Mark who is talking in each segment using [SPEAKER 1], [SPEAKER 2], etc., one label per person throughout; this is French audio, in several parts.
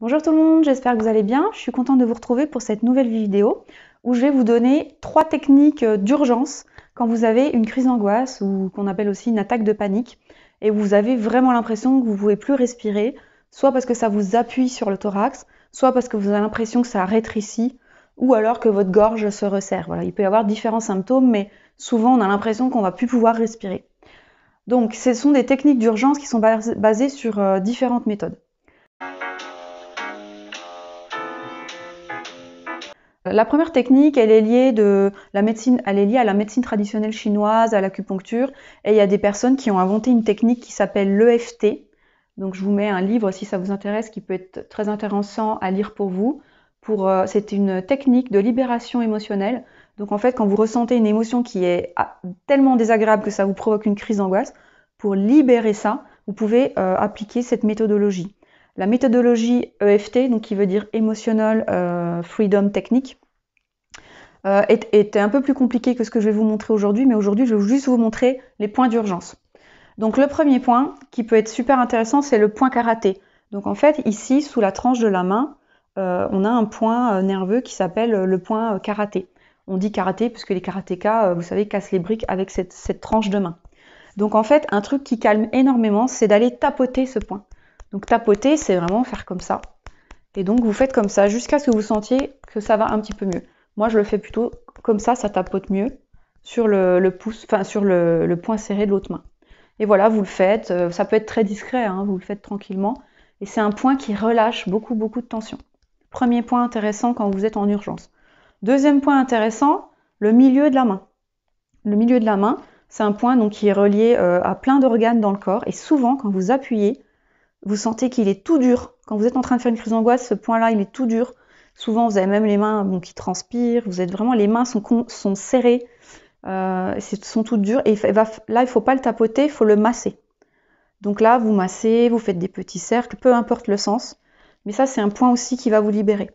[SPEAKER 1] Bonjour tout le monde, j'espère que vous allez bien. Je suis contente de vous retrouver pour cette nouvelle vidéo où je vais vous donner trois techniques euh, d'urgence quand vous avez une crise d'angoisse ou qu'on appelle aussi une attaque de panique et vous avez vraiment l'impression que vous ne pouvez plus respirer, soit parce que ça vous appuie sur le thorax, soit parce que vous avez l'impression que ça rétrécit ou alors que votre gorge se resserre. Voilà, il peut y avoir différents symptômes mais souvent on a l'impression qu'on ne va plus pouvoir respirer. Donc ce sont des techniques d'urgence qui sont basées sur euh, différentes méthodes. La première technique, elle est liée de la médecine, elle est liée à la médecine traditionnelle chinoise, à l'acupuncture, et il y a des personnes qui ont inventé une technique qui s'appelle l'EFT. Donc je vous mets un livre si ça vous intéresse, qui peut être très intéressant à lire pour vous. Pour, euh, c'est une technique de libération émotionnelle. Donc en fait, quand vous ressentez une émotion qui est ah, tellement désagréable que ça vous provoque une crise d'angoisse, pour libérer ça, vous pouvez euh, appliquer cette méthodologie. La méthodologie EFT, donc qui veut dire Emotional euh, Freedom Technique, euh, est, un peu plus compliquée que ce que je vais vous montrer aujourd'hui, mais aujourd'hui je vais juste vous montrer les points d'urgence. Donc le premier point qui peut être super intéressant, c'est le point karaté. Donc en fait, ici, sous la tranche de la main, euh, on a un point nerveux qui s'appelle le point karaté. On dit karaté puisque les karatékas, vous savez, cassent les briques avec cette, cette tranche de main. Donc en fait, un truc qui calme énormément, c'est d'aller tapoter ce point. Donc tapoter, c'est vraiment faire comme ça. Et donc vous faites comme ça jusqu'à ce que vous sentiez que ça va un petit peu mieux. Moi je le fais plutôt comme ça, ça tapote mieux sur le, pouce, enfin sur le, point serré de l'autre main. Et voilà, vous le faites. Euh, ça peut être très discret, hein, vous le faites tranquillement. Et c'est un point qui relâche beaucoup beaucoup de tension. Premier point intéressant quand vous êtes en urgence. Deuxième point intéressant, le milieu de la main. Le milieu de la main, c'est un point qui est relié euh, à plein d'organes dans le corps. Et souvent, quand vous appuyez, vous sentez qu'il est tout dur. Quand vous êtes en train de faire une crise d'angoisse, ce point-là, il est tout dur. Souvent, vous avez même les mains qui transpirent, vous êtes vraiment, les mains sont, serrées, euh, sont toutes dures. Et là, il ne faut pas le tapoter, il faut le masser. Donc là, vous massez, vous faites des petits cercles, peu importe le sens. Mais ça, c'est un point aussi qui va vous libérer.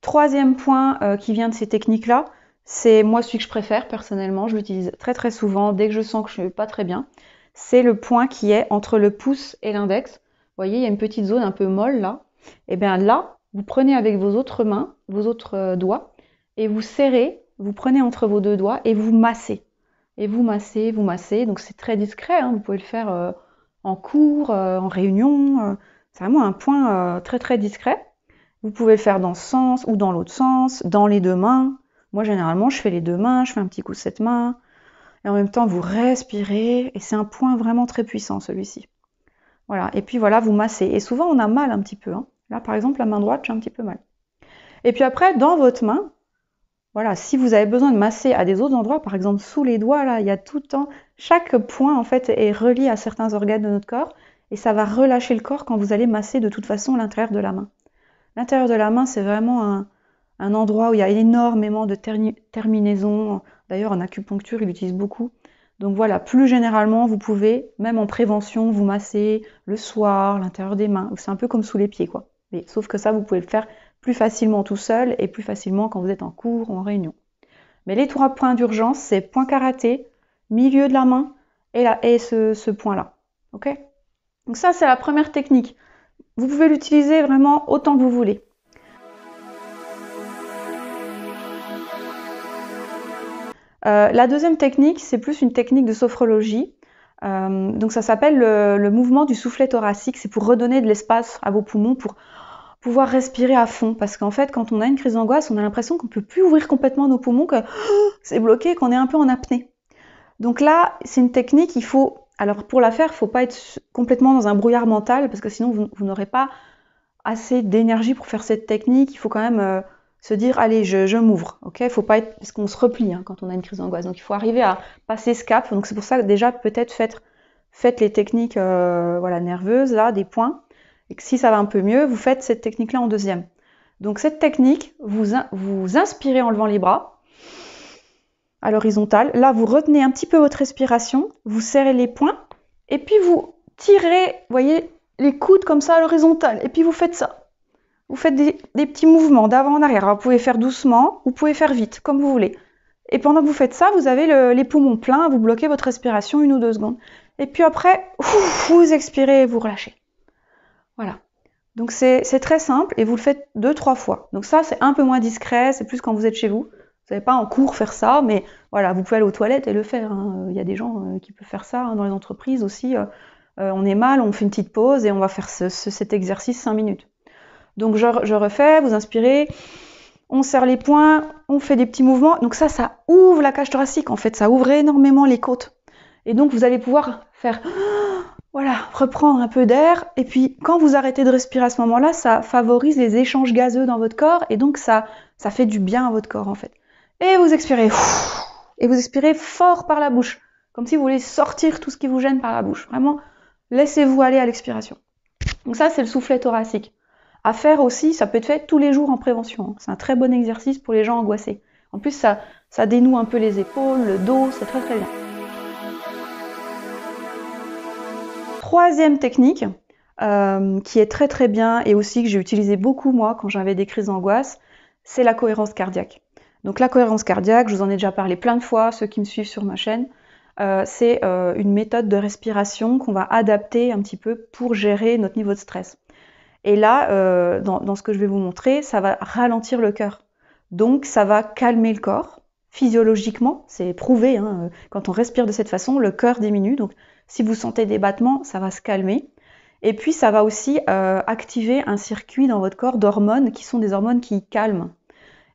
[SPEAKER 1] Troisième point euh, qui vient de ces techniques-là, c'est moi celui que je préfère personnellement. Je l'utilise très très souvent dès que je sens que je ne suis pas très bien c'est le point qui est entre le pouce et l'index. Vous voyez, il y a une petite zone un peu molle là. Et eh bien là, vous prenez avec vos autres mains, vos autres euh, doigts, et vous serrez, vous prenez entre vos deux doigts et vous massez. Et vous massez, vous massez. Donc c'est très discret, hein. vous pouvez le faire euh, en cours, euh, en réunion. c'est vraiment un point très très discret. Vous pouvez le faire dans ce sens ou dans l'autre sens, dans les deux mains. Moi généralement je fais les deux mains, je fais un petit coup de cette main, et en même temps vous respirez et c'est un point vraiment très puissant celui-ci. Voilà, et puis voilà, vous massez. Et souvent on a mal un petit peu. Hein. Là par exemple, la main droite, j'ai un petit peu mal. Et puis après, dans votre main, voilà, si vous avez besoin de masser à des autres endroits, par exemple sous les doigts, là, il y a tout le temps, chaque point en fait est relié à certains organes de notre corps et ça va relâcher le corps quand vous allez masser de toute façon l'intérieur de la main. L'intérieur de la main, c'est vraiment un, un endroit où il y a énormément de terminaisons D'ailleurs, en acupuncture, il l'utilise beaucoup. Donc voilà, plus généralement, vous pouvez, même en prévention, vous masser le soir, l'intérieur des mains. C'est un peu comme sous les pieds, quoi. Mais, sauf que ça, vous pouvez le faire plus facilement tout seul et plus facilement quand vous êtes en cours ou en réunion. Mais les trois points d'urgence, c'est point karaté, milieu de la main et, ce, ce point-là. OK Donc ça, c'est la première technique. Vous pouvez l'utiliser vraiment autant que vous voulez. Euh, la deuxième technique, c'est plus une technique de sophrologie. Euh, donc ça s'appelle le, mouvement du soufflet thoracique. C'est pour redonner de l'espace à vos poumons pour pouvoir respirer à fond. Parce qu'en fait, quand on a une crise d'angoisse, on a l'impression qu'on ne peut plus ouvrir complètement nos poumons, que oh, c'est bloqué, qu'on est un peu en apnée. Donc là, c'est une technique, il faut... Alors pour la faire, il ne faut pas être complètement dans un brouillard mental, parce que sinon vous, n'aurez pas assez d'énergie pour faire cette technique. Il faut quand même... Euh, se dire allez je, m'ouvre ok il faut pas être parce qu'on se replie hein, quand on a une crise d'angoisse donc il faut arriver à passer ce cap donc c'est pour ça que déjà peut-être faites, faites les techniques euh, voilà nerveuses là des points et si ça va un peu mieux vous faites cette technique là en deuxième donc cette technique vous vous inspirez en levant les bras à l'horizontale là vous retenez un petit peu votre respiration vous serrez les points. et puis vous tirez voyez les coudes comme ça à l'horizontale et puis vous faites ça vous faites des, petits mouvements d'avant en arrière. vous pouvez faire doucement, vous pouvez faire vite, comme vous voulez. Et pendant que vous faites ça, vous avez les poumons pleins, vous bloquez votre respiration une ou deux secondes. Et puis après, vous expirez et vous relâchez. Voilà. Donc c'est très simple et vous le faites deux, trois fois. Donc ça, c'est un peu moins discret, c'est plus quand vous êtes chez vous. Vous n'avez pas en cours faire ça, mais voilà, vous pouvez aller aux toilettes et le faire. Hein. Il y a des gens euh, qui peuvent faire ça hein, dans les entreprises aussi. Euh, euh, on est mal, on fait une petite pause et on va faire cet exercice cinq minutes. Donc je, refais, vous inspirez, on serre les poings, on fait des petits mouvements. Donc ça, ça ouvre la cage thoracique, en fait, ça ouvre énormément les côtes. Et donc vous allez pouvoir faire, voilà, reprendre un peu d'air. Et puis quand vous arrêtez de respirer à ce moment-là, ça favorise les échanges gazeux dans votre corps et donc ça, ça fait du bien à votre corps, en fait. Et vous expirez, et vous expirez fort par la bouche, comme si vous voulez sortir tout ce qui vous gêne par la bouche. Vraiment, laissez-vous aller à l'expiration. Donc ça, c'est le soufflet thoracique à faire aussi, ça peut être fait tous les jours en prévention. Hein. C'est un très bon exercice pour les gens angoissés. En plus, ça, ça dénoue un peu les épaules, le dos, c'est très très bien. Troisième technique, euh, qui est très très bien et aussi que j'ai utilisé beaucoup moi quand j'avais des crises d'angoisse, c'est la cohérence cardiaque. Donc la cohérence cardiaque, je vous en ai déjà parlé plein de fois, ceux qui me suivent sur ma chaîne, euh, c'est euh, une méthode de respiration qu'on va adapter un petit peu pour gérer notre niveau de stress. Et là, euh, dans, ce que je vais vous montrer, ça va ralentir le cœur. Donc ça va calmer le corps physiologiquement, c'est prouvé, hein, euh, quand on respire de cette façon, le cœur diminue. Donc si vous sentez des battements, ça va se calmer. Et puis ça va aussi euh, activer un circuit dans votre corps d'hormones qui sont des hormones qui calment.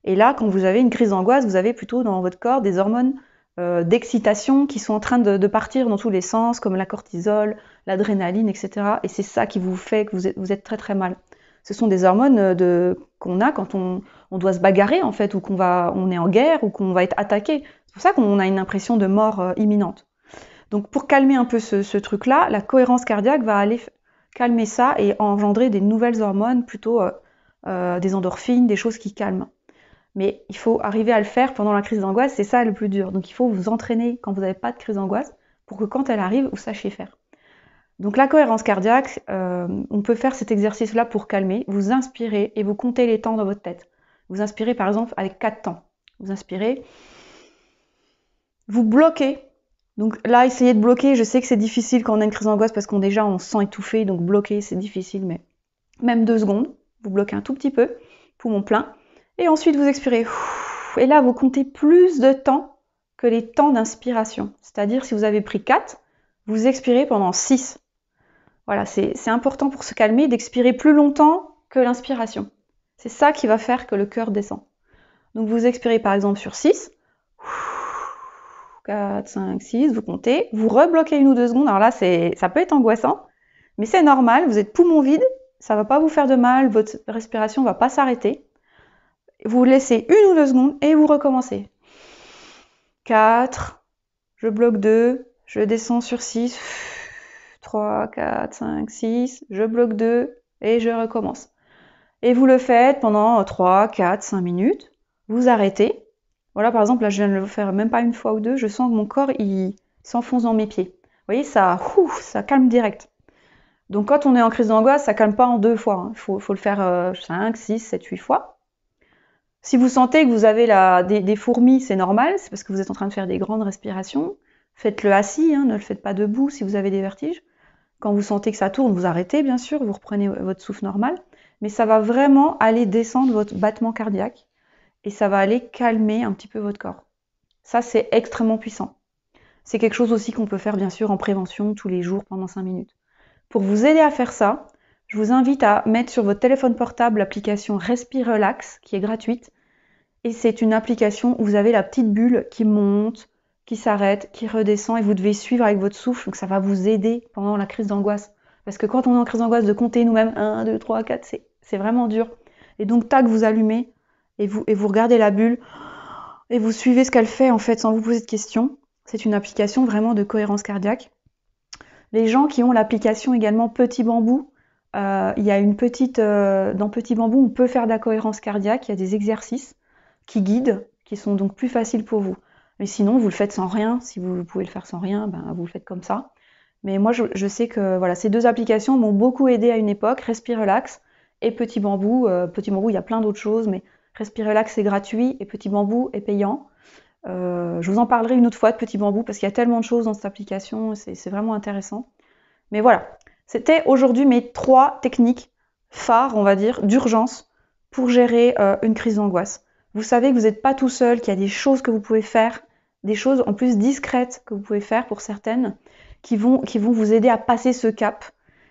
[SPEAKER 1] Et là, quand vous avez une crise d'angoisse, vous avez plutôt dans votre corps des hormones euh, d'excitation qui sont en train de, partir dans tous les sens, comme la cortisol, l'adrénaline, etc. Et c'est ça qui vous fait que vous êtes, vous êtes très très mal. Ce sont des hormones euh, de, qu'on a quand on, doit se bagarrer en fait, ou qu'on va, on est en guerre, ou qu'on va être attaqué. C'est pour ça qu'on a une impression de mort euh, imminente. Donc pour calmer un peu ce, truc-là, la cohérence cardiaque va aller calmer ça et engendrer des nouvelles hormones, plutôt euh, des endorphines, des choses qui calment. Mais il faut arriver à le faire pendant la crise d'angoisse, c'est ça le plus dur. Donc il faut vous entraîner quand vous n'avez pas de crise d'angoisse pour que quand elle arrive, vous sachiez faire. Donc la cohérence cardiaque, euh, on peut faire cet exercice-là pour calmer. Vous inspirez et vous comptez les temps dans votre tête. Vous inspirez par exemple avec quatre temps. Vous inspirez, vous bloquez. Donc là, essayez de bloquer. Je sais que c'est difficile quand on a une crise d'angoisse parce qu'on déjà on se sent étouffé, donc bloquer c'est difficile, mais même deux secondes, vous bloquez un tout petit peu, poumon plein. Et ensuite, vous expirez. Et là, vous comptez plus de temps que les temps d'inspiration. C'est-à-dire, si vous avez pris 4, vous expirez pendant 6. Voilà, c'est important pour se calmer d'expirer plus longtemps que l'inspiration. C'est ça qui va faire que le cœur descend. Donc, vous expirez par exemple sur 6. 4, 5, 6, vous comptez, vous rebloquez une ou deux secondes. Alors là, ça peut être angoissant, mais c'est normal, vous êtes poumon vide, ça ne va pas vous faire de mal, votre respiration va pas s'arrêter. Vous laissez une ou deux secondes et vous recommencez. 4, je bloque 2, je descends sur 6, 3, 4, 5, 6, je bloque 2 et je recommence. Et vous le faites pendant 3, 4, 5 minutes. Vous arrêtez. Voilà, par exemple, là, je viens de le faire même pas une fois ou deux. Je sens que mon corps, il s'enfonce dans mes pieds. Vous voyez, ça, ça calme direct. Donc, quand on est en crise d'angoisse, ça calme pas en deux fois. Il hein. faut, le faire 5, 6, 7, 8 fois. Si vous sentez que vous avez la, des, fourmis, c'est normal, c'est parce que vous êtes en train de faire des grandes respirations. Faites-le assis, hein, ne le faites pas debout si vous avez des vertiges. Quand vous sentez que ça tourne, vous arrêtez bien sûr, vous reprenez votre souffle normal, mais ça va vraiment aller descendre votre battement cardiaque et ça va aller calmer un petit peu votre corps. Ça, c'est extrêmement puissant. C'est quelque chose aussi qu'on peut faire bien sûr en prévention tous les jours pendant 5 minutes. Pour vous aider à faire ça, je vous invite à mettre sur votre téléphone portable l'application Respire Relax qui est gratuite et c'est une application où vous avez la petite bulle qui monte, qui s'arrête, qui redescend et vous devez suivre avec votre souffle. Donc ça va vous aider pendant la crise d'angoisse. Parce que quand on est en crise d'angoisse, de compter nous-mêmes 1, 2, 3, 4, c'est vraiment dur. Et donc, tac, vous allumez et vous, et vous regardez la bulle et vous suivez ce qu'elle fait en fait sans vous poser de questions. C'est une application vraiment de cohérence cardiaque. Les gens qui ont l'application également Petit Bambou, euh, il y a une petite. Euh, dans Petit Bambou, on peut faire de la cohérence cardiaque, il y a des exercices qui guident, qui sont donc plus faciles pour vous. Mais sinon, vous le faites sans rien. Si vous pouvez le faire sans rien, ben, vous le faites comme ça. Mais moi, je, sais que voilà, ces deux applications m'ont beaucoup aidé à une époque. Respire Relax et Petit Bambou. Euh, Petit Bambou, il y a plein d'autres choses, mais Respire Relax est gratuit et Petit Bambou est payant. Euh, je vous en parlerai une autre fois de Petit Bambou parce qu'il y a tellement de choses dans cette application, c'est vraiment intéressant. Mais voilà, c'était aujourd'hui mes trois techniques phares, on va dire, d'urgence pour gérer euh, une crise d'angoisse. Vous savez que vous n'êtes pas tout seul, qu'il y a des choses que vous pouvez faire, des choses en plus discrètes que vous pouvez faire pour certaines, qui vont, qui vont vous aider à passer ce cap.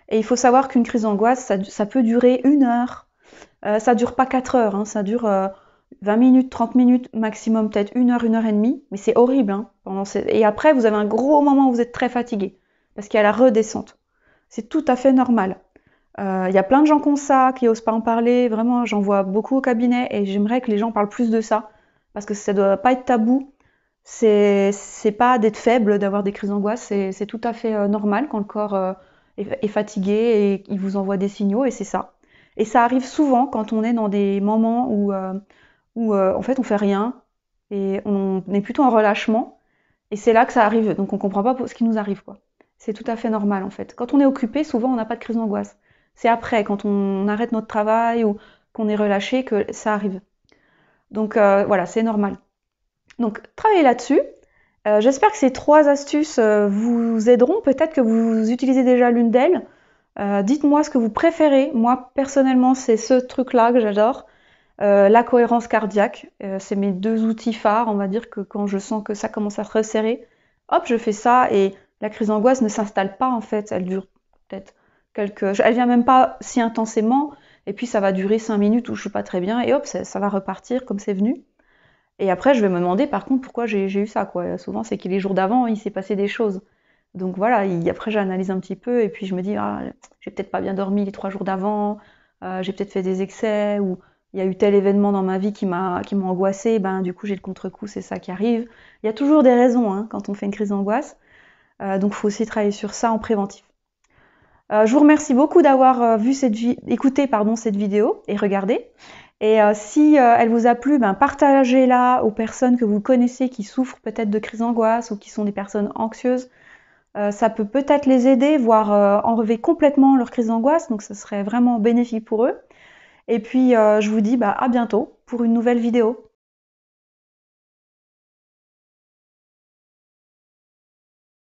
[SPEAKER 1] Et il faut savoir qu'une crise d'angoisse, ça, peut durer une heure. Ça euh, ça dure pas quatre heures, hein. ça dure 20 euh, minutes, 30 minutes maximum, peut-être une heure, une heure et demie. Mais c'est horrible. Hein, et après, vous avez un gros moment où vous êtes très fatigué, parce qu'il y a la redescente. C'est tout à fait normal. Euh, il y a plein de gens ont ça qui osent pas en parler. Vraiment, j'en vois beaucoup au cabinet et j'aimerais que les gens parlent plus de ça parce que ça doit pas être tabou. C'est pas d'être faible, d'avoir des crises d'angoisse. C'est tout à fait euh, normal quand le corps euh, est, fatigué et il vous envoie des signaux et c'est ça. Et ça arrive souvent quand on est dans des moments où, où en fait on fait rien et on est plutôt en relâchement. Et c'est là que ça arrive. Donc on comprend pas ce qui nous arrive quoi. C'est tout à fait normal en fait. Quand on est occupé, souvent on n'a pas de crise d'angoisse. C'est après, quand on arrête notre travail ou qu'on est relâché, que ça arrive. Donc euh, voilà, c'est normal. Donc travaillez là-dessus. Euh, j'espère que ces trois astuces euh, vous aideront. Peut-être que vous utilisez déjà l'une d'elles. Dites-moi ce que vous préférez. Moi, personnellement, c'est ce truc-là que j'adore. la cohérence cardiaque, c'est mes deux outils phares. On va dire que quand je sens que ça commence à se resserrer, hop, je fais ça et la crise d'angoisse ne s'installe pas en fait. Elle dure peut-être elle vient même pas si intensément, et puis ça va durer cinq minutes où je suis pas très bien, et hop, ça, va repartir comme c'est venu. Et après, je vais me demander par contre pourquoi j'ai eu ça. Quoi. Souvent, c'est que les jours d'avant, il s'est passé des choses. Donc voilà, après, j'analyse un petit peu et puis je me dis, ah, j'ai peut-être pas bien dormi les trois jours d'avant, euh, j'ai peut-être fait des excès ou il y a eu tel événement dans ma vie qui m'a qui angoissé, ben, du coup, j'ai le contre-coup, c'est ça qui arrive. Il y a toujours des raisons hein, quand on fait une crise d'angoisse. Euh, donc, faut aussi travailler sur ça en préventif. Euh, je vous remercie beaucoup d'avoir euh, vu cette écouté pardon, cette vidéo et regardé. Et euh, si elle vous a plu, ben, partagez-la aux personnes que vous connaissez qui souffrent peut-être de crise d'angoisse ou qui sont des personnes anxieuses. ça peut peut-être les aider, voire enlever complètement leur crise d'angoisse. Donc ce serait vraiment bénéfique pour eux. Et puis je vous dis ben, à bientôt pour une nouvelle vidéo.